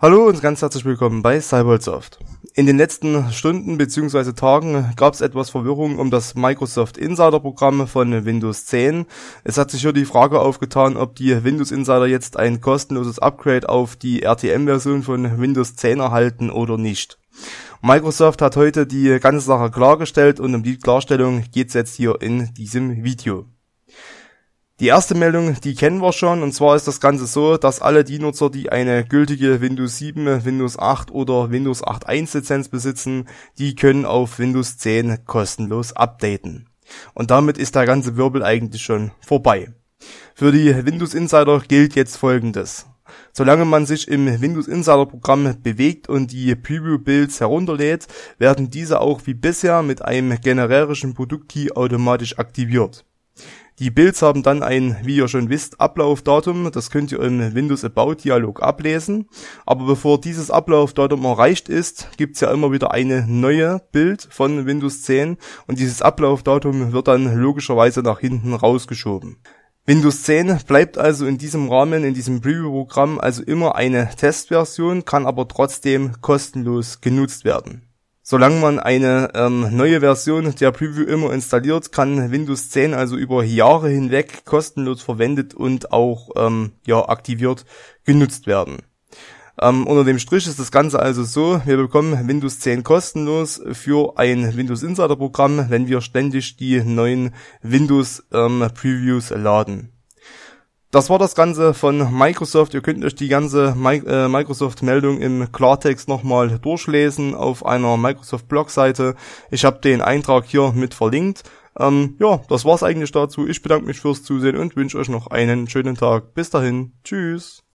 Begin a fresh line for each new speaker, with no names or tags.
Hallo und ganz herzlich willkommen bei Cybersoft. In den letzten Stunden bzw. Tagen gab es etwas Verwirrung um das Microsoft Insider Programm von Windows 10. Es hat sich hier die Frage aufgetan, ob die Windows Insider jetzt ein kostenloses Upgrade auf die RTM-Version von Windows 10 erhalten oder nicht. Microsoft hat heute die ganze Sache klargestellt und um die Klarstellung geht's jetzt hier in diesem Video. Die erste Meldung, die kennen wir schon, und zwar ist das Ganze so, dass alle die Nutzer, die eine gültige Windows 7, Windows 8 oder Windows 8.1 Lizenz besitzen, die können auf Windows 10 kostenlos updaten. Und damit ist der ganze Wirbel eigentlich schon vorbei. Für die Windows Insider gilt jetzt folgendes. Solange man sich im Windows Insider Programm bewegt und die Preview Builds herunterlädt, werden diese auch wie bisher mit einem generischen Produktkey automatisch aktiviert. Die Builds haben dann ein, wie ihr schon wisst, Ablaufdatum. Das könnt ihr im Windows About Dialog ablesen. Aber bevor dieses Ablaufdatum erreicht ist, gibt's ja immer wieder eine neue Bild von Windows 10 und dieses Ablaufdatum wird dann logischerweise nach hinten rausgeschoben. Windows 10 bleibt also in diesem Rahmen, in diesem Preview-Programm also immer eine Testversion, kann aber trotzdem kostenlos genutzt werden. Solange man eine ähm, neue Version der Preview immer installiert, kann Windows 10 also über Jahre hinweg kostenlos verwendet und auch ähm, ja, aktiviert genutzt werden. Ähm, unter dem Strich ist das Ganze also so, wir bekommen Windows 10 kostenlos für ein Windows Insider Programm, wenn wir ständig die neuen Windows ähm, Previews laden. Das war das Ganze von Microsoft. Ihr könnt euch die ganze äh, Microsoft-Meldung im Klartext nochmal durchlesen auf einer Microsoft-Blog-Seite. Ich habe den Eintrag hier mit verlinkt. Ähm, ja, das war's eigentlich dazu. Ich bedanke mich fürs Zusehen und wünsche euch noch einen schönen Tag. Bis dahin. Tschüss.